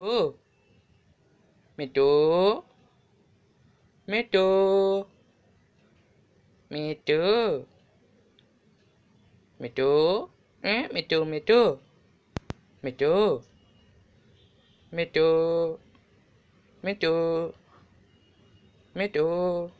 Oh. Metu. Metu. Metu. Metu. Eh, metu, metu. Metu. Metu. Metu. Metu.